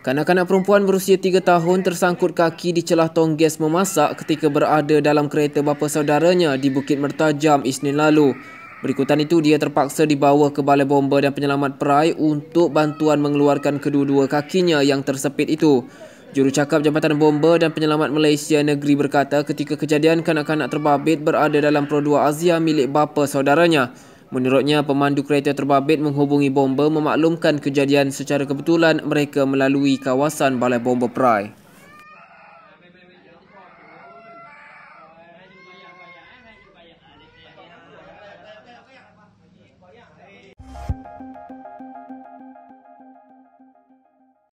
Kanak-kanak perempuan berusia 3 tahun tersangkut kaki di celah tong gas memasak ketika berada dalam kereta bapa saudaranya di Bukit Mertajam Isnin lalu. Berikutan itu dia terpaksa dibawa ke balai bomba dan penyelamat perai untuk bantuan mengeluarkan kedua-dua kakinya yang tersepit itu. Jurucakap Jabatan Bomba dan Penyelamat Malaysia Negeri berkata ketika kejadian kanak-kanak terbabit berada dalam perdua Azia milik bapa saudaranya. Menurutnya, pemandu kereta terbabit menghubungi bomba memaklumkan kejadian secara kebetulan mereka melalui kawasan balai bomba Prai.